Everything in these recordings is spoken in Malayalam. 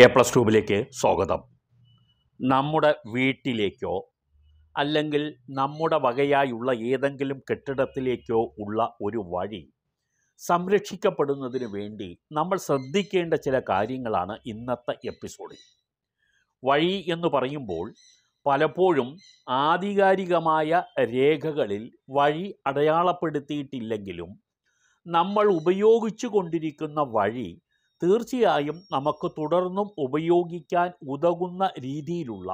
എ പ്ലസ് ട്യൂബിലേക്ക് സ്വാഗതം നമ്മുടെ വീട്ടിലേക്കോ അല്ലെങ്കിൽ നമ്മുടെ വകയായുള്ള ഏതെങ്കിലും കെട്ടിടത്തിലേക്കോ ഉള്ള ഒരു വഴി സംരക്ഷിക്കപ്പെടുന്നതിന് വേണ്ടി നമ്മൾ ശ്രദ്ധിക്കേണ്ട ചില കാര്യങ്ങളാണ് ഇന്നത്തെ എപ്പിസോഡിൽ വഴി എന്ന് പറയുമ്പോൾ പലപ്പോഴും ആധികാരികമായ രേഖകളിൽ വഴി അടയാളപ്പെടുത്തിയിട്ടില്ലെങ്കിലും നമ്മൾ ഉപയോഗിച്ചു കൊണ്ടിരിക്കുന്ന വഴി തീർച്ചയായും നമുക്ക് തുടർന്നും ഉപയോഗിക്കാൻ ഉതകുന്ന രീതിയിലുള്ള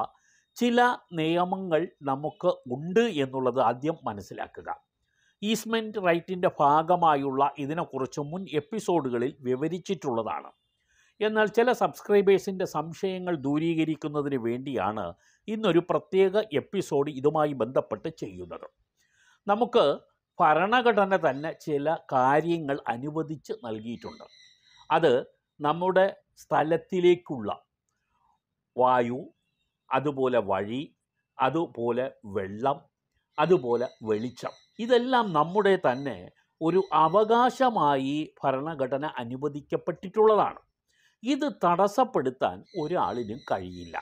ചില നിയമങ്ങൾ നമുക്ക് ഉണ്ട് എന്നുള്ളത് ആദ്യം മനസ്സിലാക്കുക ഈസ്മെൻറ്റ് റൈറ്റിൻ്റെ ഭാഗമായുള്ള ഇതിനെക്കുറിച്ച് മുൻ എപ്പിസോഡുകളിൽ വിവരിച്ചിട്ടുള്ളതാണ് എന്നാൽ ചില സബ്സ്ക്രൈബേഴ്സിൻ്റെ സംശയങ്ങൾ ദൂരീകരിക്കുന്നതിന് വേണ്ടിയാണ് ഇന്നൊരു പ്രത്യേക എപ്പിസോഡ് ഇതുമായി ബന്ധപ്പെട്ട് ചെയ്യുന്നത് നമുക്ക് ഭരണഘടന തന്നെ ചില കാര്യങ്ങൾ അനുവദിച്ച് നൽകിയിട്ടുണ്ട് അത് നമ്മുടെ സ്ഥലത്തിലേക്കുള്ള വായു അതുപോലെ വഴി അതുപോലെ വെള്ളം അതുപോലെ വെളിച്ചം ഇതെല്ലാം നമ്മുടെ തന്നെ ഒരു അവകാശമായി ഭരണഘടന അനുവദിക്കപ്പെട്ടിട്ടുള്ളതാണ് ഇത് തടസ്സപ്പെടുത്താൻ ഒരാളിനും കഴിയില്ല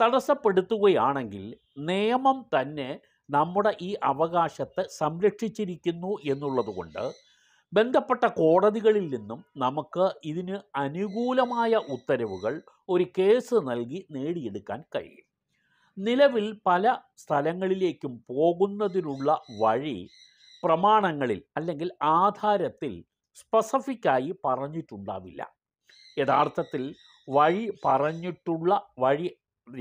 തടസ്സപ്പെടുത്തുകയാണെങ്കിൽ നിയമം തന്നെ നമ്മുടെ ഈ അവകാശത്തെ സംരക്ഷിച്ചിരിക്കുന്നു എന്നുള്ളതുകൊണ്ട് ബന്ധപ്പെട്ട കോടതികളിൽ നിന്നും നമുക്ക് ഇതിന് അനുകൂലമായ ഉത്തരവുകൾ ഒരു കേസ് നൽകി നേടിയെടുക്കാൻ കഴിയും നിലവിൽ പല സ്ഥലങ്ങളിലേക്കും പോകുന്നതിനുള്ള വഴി പ്രമാണങ്ങളിൽ അല്ലെങ്കിൽ ആധാരത്തിൽ സ്പെസിഫിക്കായി പറഞ്ഞിട്ടുണ്ടാവില്ല യഥാർത്ഥത്തിൽ വഴി പറഞ്ഞിട്ടുള്ള വഴി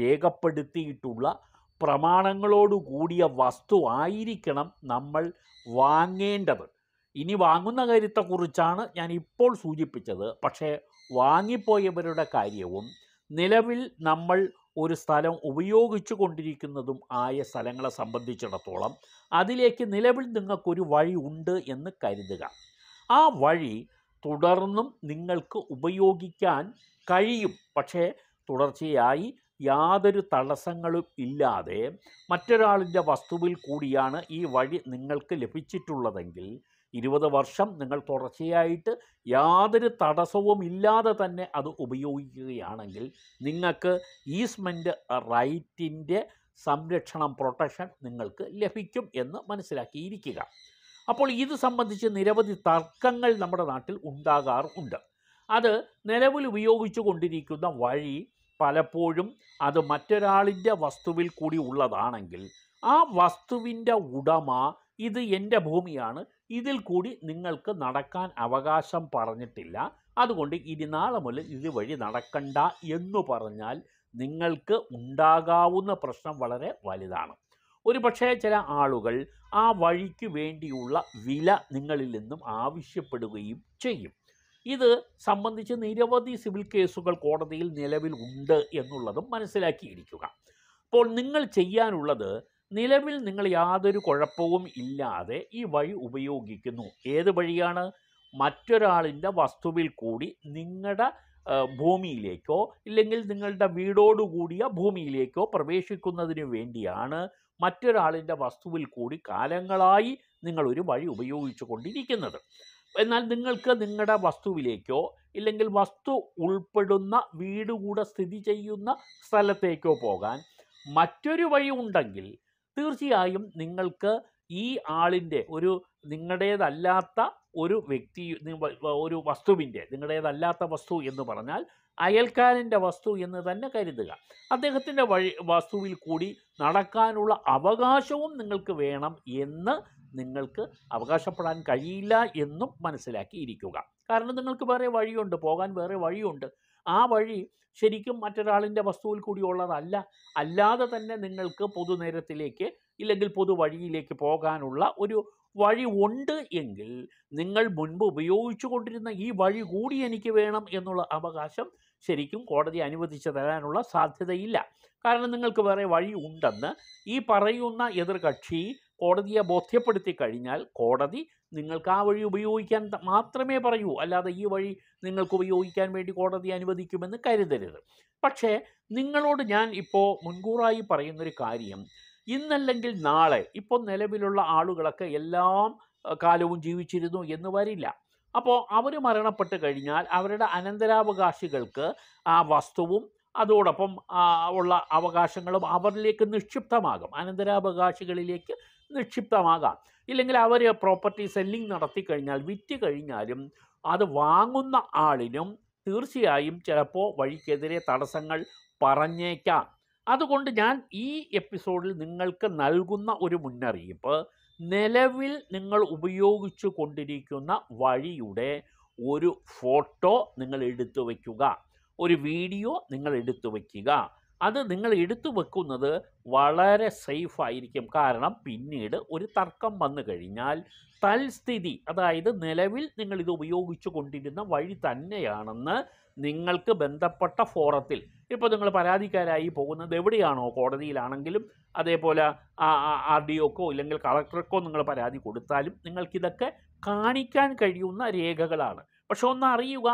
രേഖപ്പെടുത്തിയിട്ടുള്ള പ്രമാണങ്ങളോടുകൂടിയ ആയിരിക്കണം നമ്മൾ വാങ്ങേണ്ടത് ഇനി വാങ്ങുന്ന കാര്യത്തെക്കുറിച്ചാണ് ഞാൻ ഇപ്പോൾ സൂചിപ്പിച്ചത് പക്ഷേ വാങ്ങിപ്പോയവരുടെ കാര്യവും നിലവിൽ നമ്മൾ ഒരു സ്ഥലം ഉപയോഗിച്ചു കൊണ്ടിരിക്കുന്നതും ആയ സ്ഥലങ്ങളെ സംബന്ധിച്ചിടത്തോളം അതിലേക്ക് നിലവിൽ നിങ്ങൾക്കൊരു വഴി ഉണ്ട് എന്ന് കരുതുക ആ വഴി തുടർന്നും നിങ്ങൾക്ക് ഉപയോഗിക്കാൻ കഴിയും പക്ഷേ തുടർച്ചയായി യാതൊരു തടസ്സങ്ങളും ഇല്ലാതെ മറ്റൊരാളിൻ്റെ വസ്തുവിൽ കൂടിയാണ് ഈ വഴി നിങ്ങൾക്ക് ലഭിച്ചിട്ടുള്ളതെങ്കിൽ ഇരുപത് വർഷം നിങ്ങൾ തുടർച്ചയായിട്ട് യാതൊരു തടസ്സവും ഇല്ലാതെ തന്നെ അത് ഉപയോഗിക്കുകയാണെങ്കിൽ നിങ്ങൾക്ക് ഈസ്മെൻ്റ് റൈറ്റിൻ്റെ സംരക്ഷണം പ്രൊട്ടക്ഷൻ നിങ്ങൾക്ക് ലഭിക്കും എന്ന് മനസ്സിലാക്കിയിരിക്കുക അപ്പോൾ ഇത് സംബന്ധിച്ച് നിരവധി തർക്കങ്ങൾ നമ്മുടെ നാട്ടിൽ ഉണ്ടാകാറുണ്ട് അത് നിലവിൽ ഉപയോഗിച്ചു കൊണ്ടിരിക്കുന്ന വഴി പലപ്പോഴും അത് മറ്റൊരാളിൻ്റെ വസ്തുവിൽ കൂടി ഉള്ളതാണെങ്കിൽ ആ വസ്തുവിൻ്റെ ഉടമ ഇത് എൻ്റെ ഭൂമിയാണ് ഇതിൽ കൂടി നിങ്ങൾക്ക് നടക്കാൻ അവകാശം പറഞ്ഞിട്ടില്ല അതുകൊണ്ട് ഇനി മുതൽ ഇതുവഴി നടക്കണ്ട എന്ന് പറഞ്ഞാൽ നിങ്ങൾക്ക് ഉണ്ടാകാവുന്ന പ്രശ്നം വളരെ വലുതാണ് ഒരു പക്ഷേ ചില ആളുകൾ ആ വഴിക്ക് വേണ്ടിയുള്ള വില നിങ്ങളിൽ നിന്നും ആവശ്യപ്പെടുകയും ചെയ്യും ഇത് സംബന്ധിച്ച് നിരവധി സിവിൽ കേസുകൾ കോടതിയിൽ നിലവിൽ ഉണ്ട് എന്നുള്ളതും മനസ്സിലാക്കിയിരിക്കുക അപ്പോൾ നിങ്ങൾ ചെയ്യാനുള്ളത് നിലവിൽ നിങ്ങൾ യാതൊരു കുഴപ്പവും ഇല്ലാതെ ഈ വഴി ഉപയോഗിക്കുന്നു ഏത് വഴിയാണ് മറ്റൊരാളിൻ്റെ വസ്തുവിൽ കൂടി നിങ്ങളുടെ ഭൂമിയിലേക്കോ ഇല്ലെങ്കിൽ നിങ്ങളുടെ വീടോടുകൂടിയ ഭൂമിയിലേക്കോ പ്രവേശിക്കുന്നതിന് വേണ്ടിയാണ് മറ്റൊരാളിൻ്റെ വസ്തുവിൽ കൂടി കാലങ്ങളായി നിങ്ങളൊരു വഴി ഉപയോഗിച്ചു കൊണ്ടിരിക്കുന്നത് എന്നാൽ നിങ്ങൾക്ക് നിങ്ങളുടെ വസ്തുവിലേക്കോ ഇല്ലെങ്കിൽ വസ്തു ഉൾപ്പെടുന്ന വീട് കൂടെ സ്ഥിതി ചെയ്യുന്ന സ്ഥലത്തേക്കോ പോകാൻ മറ്റൊരു വഴി ഉണ്ടെങ്കിൽ തീർച്ചയായും നിങ്ങൾക്ക് ഈ ആളിൻ്റെ ഒരു നിങ്ങളുടേതല്ലാത്ത ഒരു വ്യക്തി ഒരു വസ്തുവിൻ്റെ നിങ്ങളുടേതല്ലാത്ത വസ്തു എന്ന് പറഞ്ഞാൽ അയൽക്കാരൻ്റെ വസ്തു എന്ന് തന്നെ കരുതുക അദ്ദേഹത്തിൻ്റെ വഴി വസ്തുവിൽ കൂടി നടക്കാനുള്ള അവകാശവും നിങ്ങൾക്ക് വേണം എന്ന് നിങ്ങൾക്ക് അവകാശപ്പെടാൻ കഴിയില്ല എന്നും മനസ്സിലാക്കിയിരിക്കുക കാരണം നിങ്ങൾക്ക് വേറെ വഴിയുണ്ട് പോകാൻ വേറെ വഴിയുണ്ട് ആ വഴി ശരിക്കും മറ്റൊരാളിൻ്റെ വസ്തുവിൽ കൂടി ഉള്ളതല്ല അല്ലാതെ തന്നെ നിങ്ങൾക്ക് പൊതുനേരത്തിലേക്ക് ഇല്ലെങ്കിൽ പൊതുവഴിയിലേക്ക് പോകാനുള്ള ഒരു വഴി ഉണ്ട് എങ്കിൽ നിങ്ങൾ മുൻപ് ഉപയോഗിച്ചു കൊണ്ടിരുന്ന ഈ വഴി കൂടി എനിക്ക് വേണം എന്നുള്ള അവകാശം ശരിക്കും കോടതി അനുവദിച്ചു തരാനുള്ള സാധ്യതയില്ല കാരണം നിങ്ങൾക്ക് വേറെ വഴി ഉണ്ടെന്ന് ഈ പറയുന്ന എതിർകക്ഷി കോടതിയെ ബോധ്യപ്പെടുത്തി കഴിഞ്ഞാൽ കോടതി നിങ്ങൾക്ക് ആ വഴി ഉപയോഗിക്കാൻ മാത്രമേ പറയൂ അല്ലാതെ ഈ വഴി നിങ്ങൾക്ക് ഉപയോഗിക്കാൻ വേണ്ടി കോടതി അനുവദിക്കുമെന്ന് കരുതരുത് പക്ഷേ നിങ്ങളോട് ഞാൻ ഇപ്പോൾ മുൻകൂറായി പറയുന്നൊരു കാര്യം ഇന്നല്ലെങ്കിൽ നാളെ ഇപ്പോൾ നിലവിലുള്ള ആളുകളൊക്കെ എല്ലാം കാലവും ജീവിച്ചിരുന്നു എന്ന് വരില്ല അപ്പോൾ അവർ മരണപ്പെട്ട് കഴിഞ്ഞാൽ അവരുടെ അനന്തരാവകാശികൾക്ക് ആ വസ്തുവും അതോടൊപ്പം ഉള്ള അവകാശങ്ങളും അവരിലേക്ക് നിക്ഷിപ്തമാകും അനന്തരാവകാശികളിലേക്ക് നിക്ഷിപ്തമാകാം ഇല്ലെങ്കിൽ അവർ പ്രോപ്പർട്ടി സെല്ലിംഗ് നടത്തി കഴിഞ്ഞാൽ വിറ്റ് കഴിഞ്ഞാലും അത് വാങ്ങുന്ന ആളിനും തീർച്ചയായും ചിലപ്പോൾ വഴിക്കെതിരെ തടസ്സങ്ങൾ പറഞ്ഞേക്കാം അതുകൊണ്ട് ഞാൻ ഈ എപ്പിസോഡിൽ നിങ്ങൾക്ക് നൽകുന്ന ഒരു മുന്നറിയിപ്പ് നിലവിൽ നിങ്ങൾ ഉപയോഗിച്ചു കൊണ്ടിരിക്കുന്ന വഴിയുടെ ഒരു ഫോട്ടോ നിങ്ങൾ എടുത്തു വയ്ക്കുക ഒരു വീഡിയോ നിങ്ങൾ എടുത്തു വയ്ക്കുക അത് നിങ്ങൾ എടുത്തു വെക്കുന്നത് വളരെ സേഫ് ആയിരിക്കും കാരണം പിന്നീട് ഒരു തർക്കം വന്നു കഴിഞ്ഞാൽ തൽസ്ഥിതി അതായത് നിലവിൽ നിങ്ങൾ ഇത് ഉപയോഗിച്ചു കൊണ്ടിരുന്ന വഴി തന്നെയാണെന്ന് നിങ്ങൾക്ക് ബന്ധപ്പെട്ട ഫോറത്തിൽ ഇപ്പോൾ നിങ്ങൾ പരാതിക്കാരായി പോകുന്നത് എവിടെയാണോ കോടതിയിലാണെങ്കിലും അതേപോലെ ആർ ഡി ഒക്കോ ഇല്ലെങ്കിൽ കളക്ടർക്കോ നിങ്ങൾ പരാതി കൊടുത്താലും നിങ്ങൾക്കിതൊക്കെ കാണിക്കാൻ കഴിയുന്ന രേഖകളാണ് പക്ഷെ ഒന്ന് അറിയുക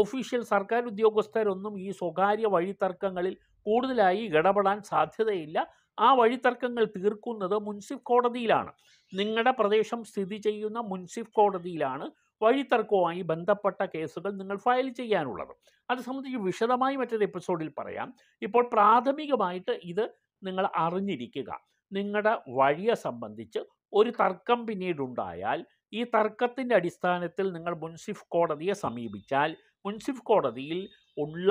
ഒഫീഷ്യൽ സർക്കാർ ഉദ്യോഗസ്ഥരൊന്നും ഈ സ്വകാര്യ വഴി തർക്കങ്ങളിൽ കൂടുതലായി ഇടപെടാൻ സാധ്യതയില്ല ആ വഴിത്തർക്കങ്ങൾ തീർക്കുന്നത് മുൻസിഫ് കോടതിയിലാണ് നിങ്ങളുടെ പ്രദേശം സ്ഥിതി ചെയ്യുന്ന മുൻസിഫ് കോടതിയിലാണ് വഴിത്തർക്കവുമായി ബന്ധപ്പെട്ട കേസുകൾ നിങ്ങൾ ഫയൽ ചെയ്യാനുള്ളത് അത് സംബന്ധിച്ച് വിശദമായി മറ്റൊരു എപ്പിസോഡിൽ പറയാം ഇപ്പോൾ പ്രാഥമികമായിട്ട് ഇത് നിങ്ങൾ അറിഞ്ഞിരിക്കുക നിങ്ങളുടെ വഴിയെ സംബന്ധിച്ച് ഒരു തർക്കം പിന്നീടുണ്ടായാൽ ഈ തർക്കത്തിൻ്റെ അടിസ്ഥാനത്തിൽ നിങ്ങൾ മുൻസിഫ് കോടതിയെ സമീപിച്ചാൽ മുൻസിഫ് കോടതിയിൽ ഉള്ള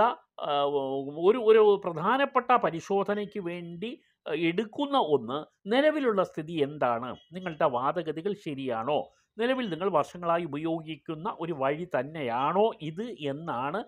ഒരു ഒരു പ്രധാനപ്പെട്ട പരിശോധനയ്ക്ക് വേണ്ടി എടുക്കുന്ന ഒന്ന് നിലവിലുള്ള സ്ഥിതി എന്താണ് നിങ്ങളുടെ വാദഗതികൾ ശരിയാണോ നിലവിൽ നിങ്ങൾ വർഷങ്ങളായി ഉപയോഗിക്കുന്ന ഒരു വഴി തന്നെയാണോ ഇത് എന്നാണ്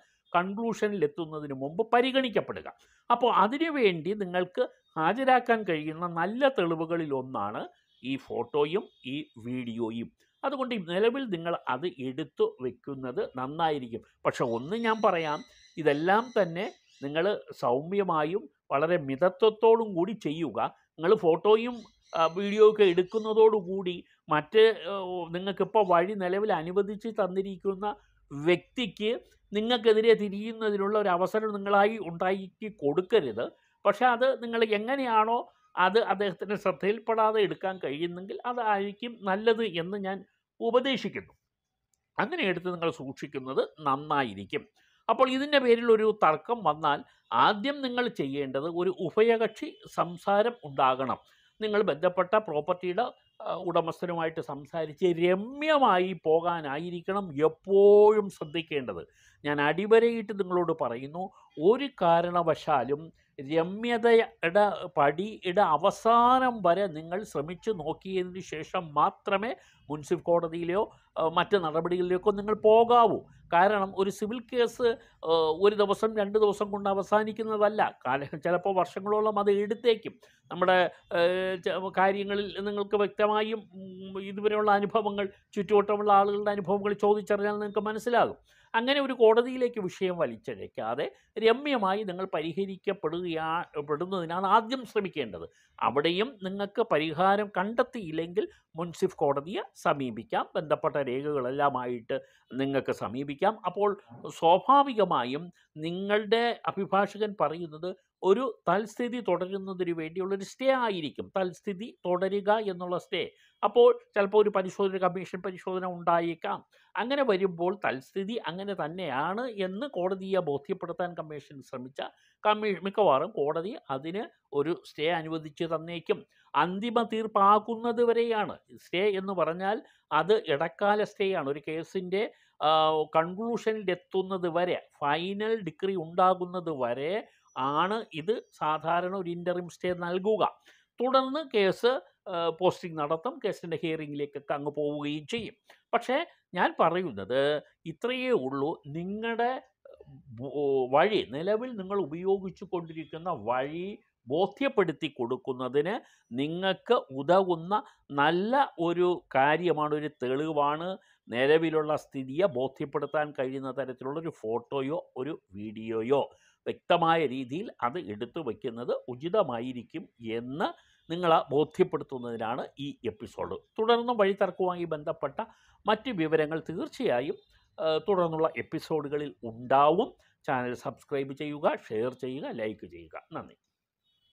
എത്തുന്നതിന് മുമ്പ് പരിഗണിക്കപ്പെടുക അപ്പോൾ അതിനുവേണ്ടി നിങ്ങൾക്ക് ഹാജരാക്കാൻ കഴിയുന്ന നല്ല തെളിവുകളിൽ ഒന്നാണ് ഈ ഫോട്ടോയും ഈ വീഡിയോയും അതുകൊണ്ട് നിലവിൽ നിങ്ങൾ അത് എടുത്തു വെക്കുന്നത് നന്നായിരിക്കും പക്ഷെ ഒന്ന് ഞാൻ പറയാം ഇതെല്ലാം തന്നെ നിങ്ങൾ സൗമ്യമായും വളരെ മിതത്വത്തോടും കൂടി ചെയ്യുക നിങ്ങൾ ഫോട്ടോയും വീഡിയോ ഒക്കെ എടുക്കുന്നതോടുകൂടി മറ്റ് നിങ്ങൾക്കിപ്പോൾ വഴി നിലവിൽ അനുവദിച്ച് തന്നിരിക്കുന്ന വ്യക്തിക്ക് നിങ്ങൾക്കെതിരെ തിരിയുന്നതിനുള്ള ഒരു അവസരം നിങ്ങളായി ഉണ്ടാക്കി കൊടുക്കരുത് പക്ഷെ അത് നിങ്ങൾ എങ്ങനെയാണോ അത് അദ്ദേഹത്തിൻ്റെ ശ്രദ്ധയിൽപ്പെടാതെ എടുക്കാൻ കഴിയുന്നെങ്കിൽ അതായിരിക്കും നല്ലത് എന്ന് ഞാൻ ഉപദേശിക്കുന്നു അങ്ങനെ എടുത്ത് നിങ്ങൾ സൂക്ഷിക്കുന്നത് നന്നായിരിക്കും അപ്പോൾ ഇതിൻ്റെ പേരിൽ ഒരു തർക്കം വന്നാൽ ആദ്യം നിങ്ങൾ ചെയ്യേണ്ടത് ഒരു ഉഭയകക്ഷി സംസാരം ഉണ്ടാകണം നിങ്ങൾ ബന്ധപ്പെട്ട പ്രോപ്പർട്ടിയുടെ ഉടമസ്ഥനുമായിട്ട് സംസാരിച്ച് രമ്യമായി പോകാനായിരിക്കണം എപ്പോഴും ശ്രദ്ധിക്കേണ്ടത് ഞാൻ അടിവരയിട്ട് നിങ്ങളോട് പറയുന്നു ഒരു കാരണവശാലും രമ്യതയുടെ പടിയുടെ അവസാനം വരെ നിങ്ങൾ ശ്രമിച്ചു നോക്കിയതിന് ശേഷം മാത്രമേ മുൻസിഫ് കോടതിയിലെയോ മറ്റ് നടപടികളിലേക്കോ നിങ്ങൾ പോകാവൂ കാരണം ഒരു സിവിൽ കേസ് ഒരു ദിവസം രണ്ട് ദിവസം കൊണ്ട് അവസാനിക്കുന്നതല്ല കാല ചിലപ്പോൾ വർഷങ്ങളോളം അത് എടുത്തേക്കും നമ്മുടെ കാര്യങ്ങളിൽ നിങ്ങൾക്ക് വ്യക്തമായും ഇതുവരെയുള്ള അനുഭവങ്ങൾ ചുറ്റുവട്ടമുള്ള ആളുകളുടെ അനുഭവങ്ങൾ ചോദിച്ചറിഞ്ഞാൽ നിങ്ങൾക്ക് മനസ്സിലാകും അങ്ങനെ ഒരു കോടതിയിലേക്ക് വിഷയം വലിച്ചഴയ്ക്കാതെ രമ്യമായി നിങ്ങൾ പരിഹരിക്കപ്പെടുകയാ പെടുന്നതിനാണ് ആദ്യം ശ്രമിക്കേണ്ടത് അവിടെയും നിങ്ങൾക്ക് പരിഹാരം കണ്ടെത്തിയില്ലെങ്കിൽ മുൻസിഫ് കോടതിയെ സമീപിക്കാം ബന്ധപ്പെട്ട രേഖകളെല്ലാമായിട്ട് നിങ്ങൾക്ക് സമീപിക്കാം അപ്പോൾ സ്വാഭാവികമായും നിങ്ങളുടെ അഭിഭാഷകൻ പറയുന്നത് ഒരു തൽസ്ഥിതി തുടരുന്നതിന് വേണ്ടിയുള്ളൊരു സ്റ്റേ ആയിരിക്കും തൽസ്ഥിതി തുടരുക എന്നുള്ള സ്റ്റേ അപ്പോൾ ചിലപ്പോൾ ഒരു പരിശോധന കമ്മീഷൻ പരിശോധന ഉണ്ടായേക്കാം അങ്ങനെ വരുമ്പോൾ തൽസ്ഥിതി അങ്ങനെ തന്നെയാണ് എന്ന് കോടതിയെ ബോധ്യപ്പെടുത്താൻ കമ്മീഷൻ ശ്രമിച്ച കമ്മീ മിക്കവാറും കോടതി അതിന് ഒരു സ്റ്റേ അനുവദിച്ച് തന്നേക്കും അന്തിമ തീർപ്പാക്കുന്നത് വരെയാണ് സ്റ്റേ എന്ന് പറഞ്ഞാൽ അത് ഇടക്കാല സ്റ്റേ ആണ് ഒരു കേസിൻ്റെ കൺക്ലൂഷനിലെത്തുന്നത് വരെ ഫൈനൽ ഡിഗ്രി ഉണ്ടാകുന്നത് വരെ ആണ് ഇത് സാധാരണ ഒരു ഇൻ്ററിം സ്റ്റേ നൽകുക തുടർന്ന് കേസ് പോസ്റ്റിംഗ് നടത്തും കേസിൻ്റെ ഹിയറിങ്ങിലേക്കൊക്കെ അങ്ങ് പോവുകയും ചെയ്യും പക്ഷേ ഞാൻ പറയുന്നത് ഇത്രയേ ഉള്ളൂ നിങ്ങളുടെ വഴി നിലവിൽ നിങ്ങൾ ഉപയോഗിച്ചു കൊണ്ടിരിക്കുന്ന വഴി ബോധ്യപ്പെടുത്തി കൊടുക്കുന്നതിന് നിങ്ങൾക്ക് ഉതകുന്ന നല്ല ഒരു കാര്യമാണ് ഒരു തെളിവാണ് നിലവിലുള്ള സ്ഥിതിയെ ബോധ്യപ്പെടുത്താൻ കഴിയുന്ന തരത്തിലുള്ള ഒരു ഫോട്ടോയോ ഒരു വീഡിയോയോ വ്യക്തമായ രീതിയിൽ അത് എടുത്തു വയ്ക്കുന്നത് ഉചിതമായിരിക്കും എന്ന് നിങ്ങളെ ബോധ്യപ്പെടുത്തുന്നതിനാണ് ഈ എപ്പിസോഡ് തുടർന്നും വഴിത്തർക്കവുമായി ബന്ധപ്പെട്ട മറ്റ് വിവരങ്ങൾ തീർച്ചയായും തുടർന്നുള്ള എപ്പിസോഡുകളിൽ ഉണ്ടാവും ചാനൽ സബ്സ്ക്രൈബ് ചെയ്യുക ഷെയർ ചെയ്യുക ലൈക്ക് ചെയ്യുക നന്ദി